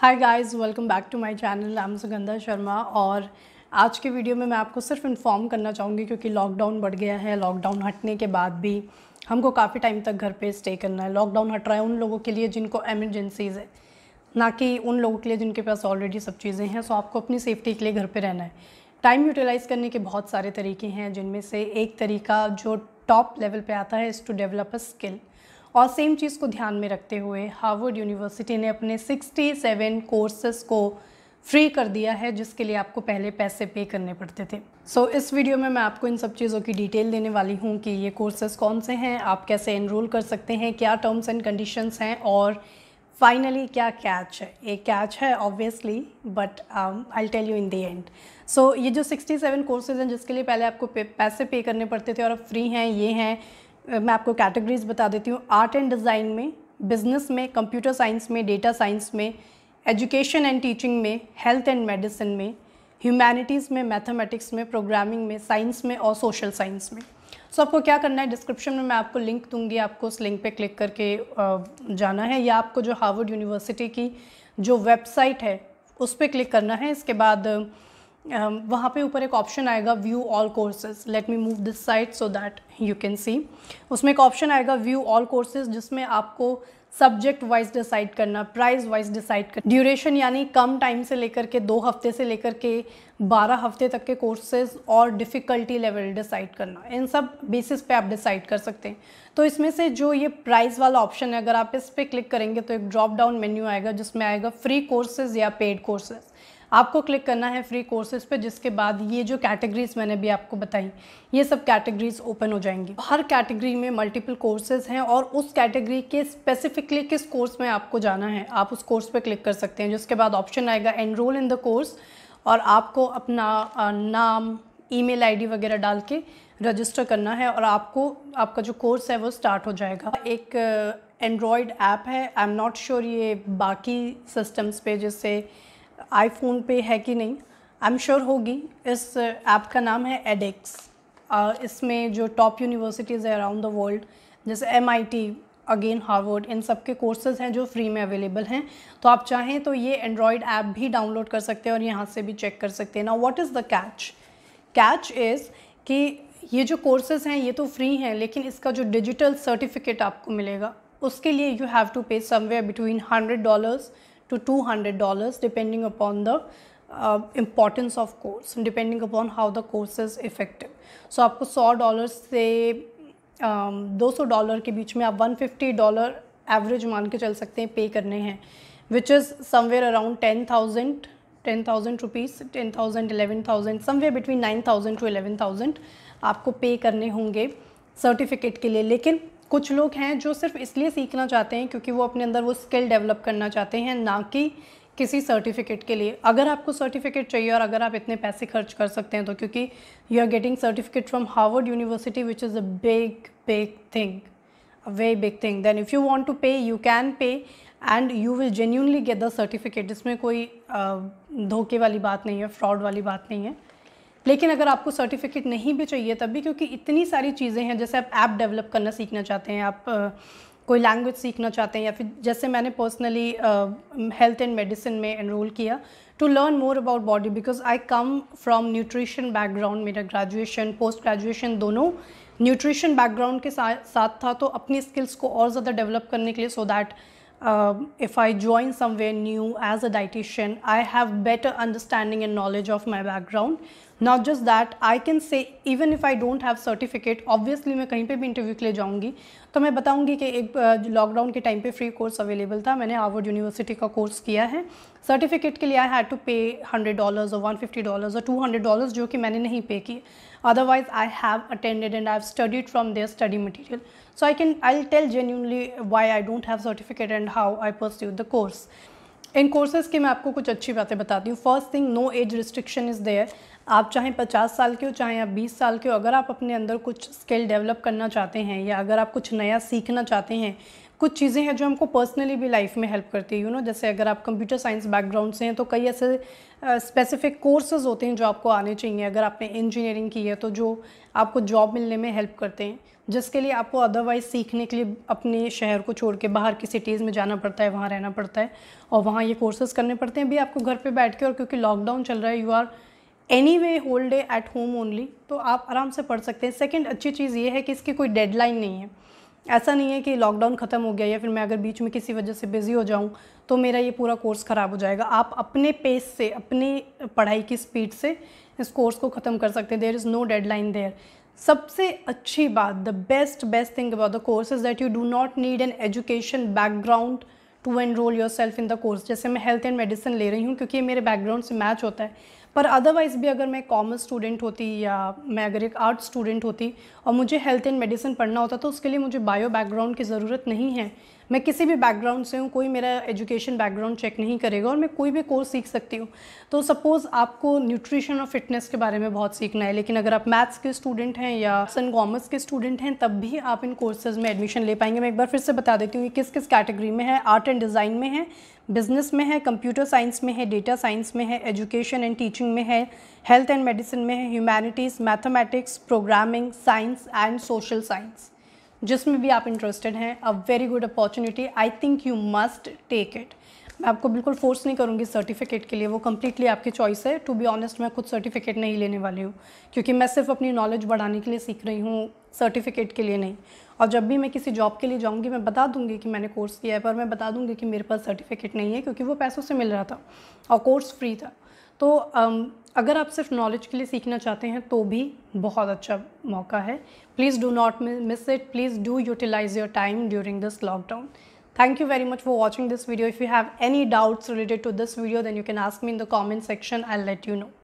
Hi guys welcome back to my channel I'm Sugandha Sharma और आज के वीडियो में मैं आपको सिर्फ इन्फॉर्म करना चाहूँगी क्योंकि लॉकडाउन बढ़ गया है लॉकडाउन हटने के बाद भी हमको काफ़ी टाइम तक घर पे स्टे करना है लॉकडाउन हट रहा है उन लोगों के लिए जिनको एमरजेंसीज़ है ना कि उन लोगों के लिए जिनके पास ऑलरेडी सब चीज़ें हैं सो आपको अपनी सेफ्टी के लिए घर पर रहना है टाइम यूटिलाइज़ करने के बहुत सारे तरीके हैं जिनमें से एक तरीका जो टॉप लेवल पर आता है is to develop a skill और सेम चीज़ को ध्यान में रखते हुए हार्वर्ड यूनिवर्सिटी ने अपने 67 कोर्सेज को फ्री कर दिया है जिसके लिए आपको पहले पैसे पे करने पड़ते थे सो so, इस वीडियो में मैं आपको इन सब चीज़ों की डिटेल देने वाली हूँ कि ये कोर्सेज कौन से हैं आप कैसे इनरोल कर सकते हैं क्या टर्म्स एंड कंडीशंस हैं और फाइनली क्या कैच है एक कैच है obviously but I tell you in the end so ये जो 67 कोर्सेज हैं जिसके लिए पहले आपको पैसे पे करने पड़ते थे और अब फ्री हैं ये हैं मैं आपको कैटेगरीज बता देती हूँ आर्ट एंड डिज़ाइन में बिजनेस में कंप्यूटर साइंस में डेटा साइंस में एजुकेशन एंड टीचिंग में हेल्थ एंड मेडिसिन में ह्यूमैनिटीज़ में मैथमेटिक्स में प्रोग्रामिंग में साइंस में और सोशल साइंस में सो so, आपको क्या करना है डिस्क्रिप्शन में मैं आपको लिंक दूंगी आपको उस लिंक पे क्लिक करके जाना है या आपको जो हार्वर्ड यूनिवर्सिटी की जो वेबसाइट है उस पर क्लिक करना है इसके बाद Um, वहाँ पे ऊपर एक ऑप्शन आएगा view all courses let me move this site so that you can see उसमें एक ऑप्शन आएगा व्यू ऑल कोर्सेज जिसमें आपको सब्जेक्ट वाइज डिसाइड करना प्राइस वाइज डिसाइड करना ड्यूरेशन यानी कम टाइम से लेकर के दो हफ्ते से लेकर के बारह हफ्ते तक के कोर्सेज और डिफ़िकल्टी लेवल डिसाइड करना इन सब बेसिस पे आप डिसाइड कर सकते हैं तो इसमें से जो ये प्राइस वाला ऑप्शन है अगर आप इस पर क्लिक करेंगे तो एक ड्रॉप डाउन मेन्यू आएगा जिसमें आएगा फ्री कोर्सेज या पेड कोर्सेज़ आपको क्लिक करना है फ्री कोर्सेज पे जिसके बाद ये जो कैटेगरीज मैंने भी आपको बताई ये सब कैटेगरीज ओपन हो जाएंगी हर कैटेगरी में मल्टीपल कोर्सेज हैं और उस कैटेगरी के स्पेसिफिकली किस कोर्स में आपको जाना है आप उस कोर्स पर क्लिक कर सकते हैं जिसके बाद ऑप्शन आएगा एनरोल इन द कोर्स और आपको अपना नाम ईमेल आईडी वगैरह डाल के रजिस्टर करना है और आपको आपका जो कोर्स है वो स्टार्ट हो जाएगा एक एंड्रॉयड ऐप है आई एम नॉट श्योर ये बाकी सिस्टम्स पे जैसे आईफोन पे है कि नहीं आई एम श्योर होगी इस ऐप uh, का नाम है uh, इसमें जो टॉप यूनिवर्सिटीज़ है अराउंड द वर्ल्ड जैसे एम अगेन हार्वर्ड इन सब के कोर्सेज़ हैं जो फ्री में अवेलेबल हैं तो आप चाहें तो ये एंड्रॉयड ऐप भी डाउनलोड कर सकते हैं और यहाँ से भी चेक कर सकते हैं ना what is the catch catch is कि ये जो कोर्सेज हैं ये तो फ्री हैं लेकिन इसका जो डिजिटल सर्टिफिकेट आपको मिलेगा उसके लिए you have to pay somewhere between hundred dollars to dollars, depending upon the uh, importance of course depending upon how the course is effective so आपको सौ डॉलर से um, दो सौ डॉलर के बीच में आप वन फिफ्टी डॉलर एवरेज मान के चल सकते हैं पे करने हैं which is somewhere around ten thousand ten thousand rupees ten thousand eleven thousand somewhere between nine thousand to eleven thousand आपको पे करने होंगे सर्टिफिकेट के लिए लेकिन कुछ लोग हैं जो सिर्फ इसलिए सीखना चाहते हैं क्योंकि वो अपने अंदर वो स्किल डेवलप करना चाहते हैं ना कि किसी सर्टिफिकेट के लिए अगर आपको सर्टिफिकेट चाहिए और अगर आप इतने पैसे खर्च कर सकते हैं तो क्योंकि you are getting certificate from Harvard university which is a big big thing a very big thing then if you want to pay you can pay and you will genuinely get the certificate जिसमें कोई धोखे वाली बात नहीं है fraud वाली बात नहीं है लेकिन अगर आपको सर्टिफिकेट नहीं भी चाहिए तब भी क्योंकि इतनी सारी चीज़ें हैं जैसे आप ऐप डेवलप करना सीखना चाहते हैं आप कोई लैंग्वेज सीखना चाहते हैं या फिर जैसे मैंने पर्सनली हेल्थ एंड मेडिसिन में एनरोल किया to learn more about body because I come from nutrition background मेरा ग्रेजुएशन पोस्ट ग्रेजुएशन दोनों न्यूट्रिशन बैकग्राउंड के साथ साथ था तो अपनी स्किल्स को और ज़्यादा डेवलप करने के लिए so so that um, if I join somewhere new as a dietitian, I have better understanding and knowledge of my background. Not just that, I can say even if I don't have certificate, obviously मैं कहीं पे भी interview के लिए जाऊँगी तो मैं बताऊँगी कि एक लॉकडाउन के टाइम पे फ्री कोर्स अवेलेबल था मैंने हार्वर्ड यूनिवर्सिटी का कोर्स किया है सर्टिफिकेट के लिए I had to pay hundred dollars और वन फिफ्टी डॉलर्स और टू हंड्रेड डॉलर्स जो कि मैंने नहीं पे किए otherwise I have attended and I have studied from there study material so I can I tell genuinely why I don't have certificate and how I pursue the course in courses की मैं आपको कुछ अच्छी बातें बताती हूँ first thing no age restriction is there आप चाहे 50 साल के हो चाहे आप 20 साल के हो अगर आप अपने अंदर कुछ स्किल डेवलप करना चाहते हैं या अगर आप कुछ नया सीखना चाहते हैं कुछ चीज़ें हैं जो हमको पर्सनली भी लाइफ में हेल्प करती है यू नो जैसे अगर आप कंप्यूटर साइंस बैकग्राउंड से हैं तो कई ऐसे स्पेसिफिक कोर्सेज होते हैं जो आपको आने चाहिए अगर आपने इंजीनियरिंग की है तो जो आपको जॉब मिलने में हेल्प करते हैं जिसके लिए आपको अदरवाइज़ सीखने के लिए अपने शहर को छोड़ के बाहर की सिटीज़ में जाना पड़ता है वहाँ रहना पड़ता है और वहाँ ये कोर्सेज़ करने पड़ते हैं भी आपको घर पर बैठ के और क्योंकि लॉकडाउन चल रहा है you are anyway whole day at home only तो आप आराम से पढ़ सकते हैं सेकेंड अच्छी चीज़ ये है कि इसकी कोई डेडलाइन नहीं है ऐसा नहीं है कि लॉकडाउन ख़त्म हो गया या फिर मैं अगर बीच में किसी वजह से बिज़ी हो जाऊँ तो मेरा ये पूरा कोर्स ख़राब हो जाएगा आप अपने पेस से अपनी पढ़ाई की स्पीड से इस कोर्स को ख़त्म कर सकते हैं there is no deadline there सबसे अच्छी बात the best best thing about the course is that you do not need an education background to enrol yourself in the course जैसे मैं हेल्थ एंड मेडिसिन ले रही हूँ क्योंकि ये मेरे बैकग्राउंड से मैच होता है पर अदरवाइज़ भी अगर मैं कॉमर्स स्टूडेंट होती या मैं अगर एक आर्ट स्टूडेंट होती और मुझे हेल्थ एंड मेडिसिन पढ़ना होता तो उसके लिए मुझे बायो बैकग्राउंड की ज़रूरत नहीं है मैं किसी भी बैकग्राउंड से हूँ कोई मेरा एजुकेशन बैकग्राउंड चेक नहीं करेगा और मैं कोई भी कोर्स सीख सकती हूँ तो सपोज़ आपको न्यूट्रिशन और फिटनेस के बारे में बहुत सीखना है लेकिन अगर आप मैथ्स के स्टूडेंट हैं या सन कॉमर्स के स्टूडेंट हैं तब भी आप इन कोर्सेज़ में एडमिशन ले पाएंगे मैं एक बार फिर से बता देती हूँ कि किस किस कैटेगरी में है आर्ट एंड डिज़ाइन में है बिजनेस में है कंप्यूटर साइंस में है डेटा साइंस में है एजुकेशन एंड टीचिंग में है हेल्थ एंड मेडिसिन में है humanities mathematics programming science and social science जिसमें भी आप इंटरेस्टेड हैं a very good opportunity I think you must take it मैं आपको बिल्कुल फोर्स नहीं करूँगी सर्टिफिकेट के लिए वो कम्प्लीटली आपकी चॉइस है टू बी ऑनेस्ट मैं खुद सर्टिफिकेट नहीं लेने वाली हूँ क्योंकि मैं सिर्फ अपनी नॉलेज बढ़ाने के लिए सीख रही हूँ सर्टिफिकेट के लिए नहीं और जब भी मैं किसी जॉब के लिए जाऊँगी मैं बता दूँगी कि मैंने कोर्स किया है पर मैं बता दूँगी कि मेरे पास सर्टिफिकेट नहीं है क्योंकि वो पैसों से मिल रहा था और कोर्स फ्री था तो अगर आप सिर्फ नॉलेज के लिए सीखना चाहते हैं तो भी बहुत अच्छा मौका है please do not miss it please do utilise your time during this lockdown Thank you very much for watching this video. If you have any doubts related to this video, then you can ask me in the comment section. I'll let you know.